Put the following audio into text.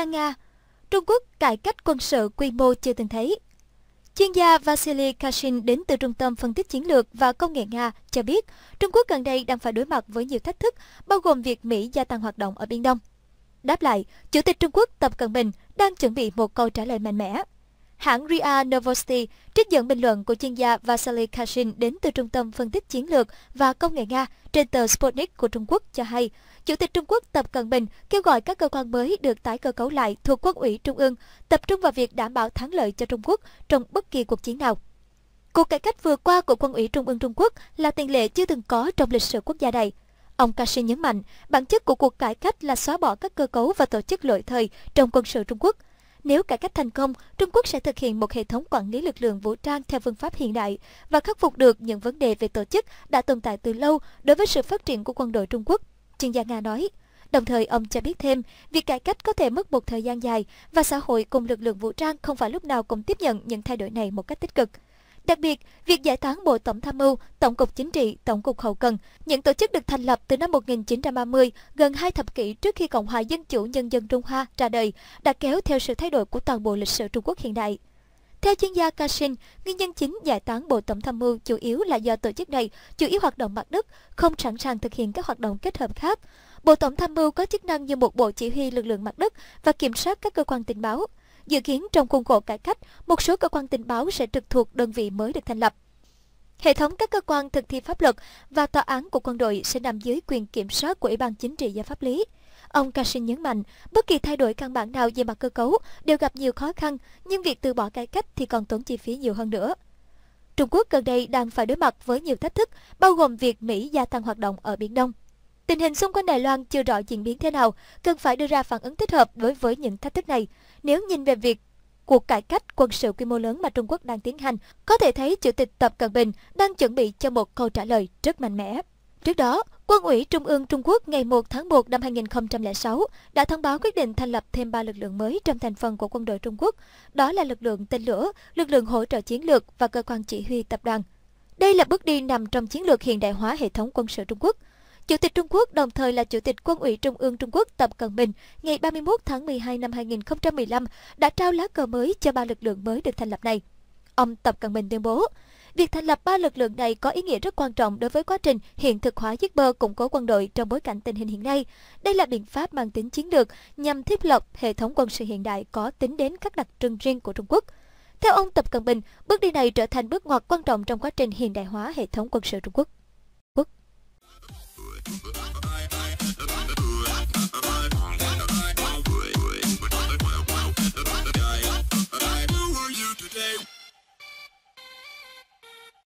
gia Nga, Trung Quốc cải cách quân sự quy mô chưa từng thấy. Chuyên gia Vasily Kashin đến từ Trung tâm Phân tích Chiến lược và Công nghệ Nga cho biết Trung Quốc gần đây đang phải đối mặt với nhiều thách thức, bao gồm việc Mỹ gia tăng hoạt động ở Biển Đông. Đáp lại, Chủ tịch Trung Quốc Tập Cận Bình đang chuẩn bị một câu trả lời mạnh mẽ. Hãng RIA Novosti trích dẫn bình luận của chuyên gia Vasily Kashin đến từ Trung tâm Phân tích Chiến lược và Công nghệ Nga trên tờ Sputnik của Trung Quốc cho hay Chủ tịch Trung Quốc Tập Cận Bình kêu gọi các cơ quan mới được tái cơ cấu lại thuộc Quân ủy Trung ương tập trung vào việc đảm bảo thắng lợi cho Trung Quốc trong bất kỳ cuộc chiến nào. Cuộc cải cách vừa qua của Quân ủy Trung ương Trung Quốc là tiền lệ chưa từng có trong lịch sử quốc gia này. Ông Kashi nhấn mạnh, bản chất của cuộc cải cách là xóa bỏ các cơ cấu và tổ chức lỗi thời trong quân sự Trung Quốc. Nếu cải cách thành công, Trung Quốc sẽ thực hiện một hệ thống quản lý lực lượng vũ trang theo phương pháp hiện đại và khắc phục được những vấn đề về tổ chức đã tồn tại từ lâu đối với sự phát triển của quân đội Trung Quốc chuyên gia Nga nói. Đồng thời, ông cho biết thêm, việc cải cách có thể mất một thời gian dài và xã hội cùng lực lượng vũ trang không phải lúc nào cũng tiếp nhận những thay đổi này một cách tích cực. Đặc biệt, việc giải tán Bộ Tổng Tham mưu, Tổng cục Chính trị, Tổng cục Hậu cần, những tổ chức được thành lập từ năm 1930, gần hai thập kỷ trước khi Cộng hòa Dân chủ Nhân dân Trung Hoa ra đời, đã kéo theo sự thay đổi của toàn bộ lịch sử Trung Quốc hiện đại. Theo chuyên gia Kashin, nguyên nhân chính giải tán Bộ Tổng tham mưu chủ yếu là do tổ chức này chủ yếu hoạt động mặt đất, không sẵn sàng thực hiện các hoạt động kết hợp khác. Bộ Tổng tham mưu có chức năng như một bộ chỉ huy lực lượng mặt đất và kiểm soát các cơ quan tình báo. Dự kiến trong khuôn khổ cải cách, một số cơ quan tình báo sẽ trực thuộc đơn vị mới được thành lập. Hệ thống các cơ quan thực thi pháp luật và tòa án của quân đội sẽ nằm dưới quyền kiểm soát của Ủy ban Chính trị và Pháp lý. Ông Kashin nhấn mạnh, bất kỳ thay đổi căn bản nào về mặt cơ cấu đều gặp nhiều khó khăn, nhưng việc từ bỏ cải cách thì còn tốn chi phí nhiều hơn nữa. Trung Quốc gần đây đang phải đối mặt với nhiều thách thức, bao gồm việc Mỹ gia tăng hoạt động ở Biển Đông. Tình hình xung quanh Đài Loan chưa rõ diễn biến thế nào, cần phải đưa ra phản ứng thích hợp đối với những thách thức này. Nếu nhìn về việc cuộc cải cách quân sự quy mô lớn mà Trung Quốc đang tiến hành, có thể thấy Chủ tịch Tập Cận Bình đang chuẩn bị cho một câu trả lời rất mạnh mẽ. Trước đó, Quân ủy Trung ương Trung Quốc ngày 1 tháng 1 năm 2006 đã thông báo quyết định thành lập thêm 3 lực lượng mới trong thành phần của quân đội Trung Quốc, đó là lực lượng tên lửa, lực lượng hỗ trợ chiến lược và cơ quan chỉ huy tập đoàn. Đây là bước đi nằm trong chiến lược hiện đại hóa hệ thống quân sự Trung Quốc. Chủ tịch Trung Quốc đồng thời là Chủ tịch Quân ủy Trung ương Trung Quốc Tập Cận Bình ngày 31 tháng 12 năm 2015 đã trao lá cờ mới cho ba lực lượng mới được thành lập này. Ông Tập Cận Bình tuyên bố, Việc thành lập ba lực lượng này có ý nghĩa rất quan trọng đối với quá trình hiện thực hóa giấc mơ củng cố quân đội trong bối cảnh tình hình hiện nay. Đây là biện pháp mang tính chiến lược nhằm thiết lập hệ thống quân sự hiện đại có tính đến các đặc trưng riêng của Trung Quốc. Theo ông Tập Cận Bình, bước đi này trở thành bước ngoặt quan trọng trong quá trình hiện đại hóa hệ thống quân sự Trung Quốc.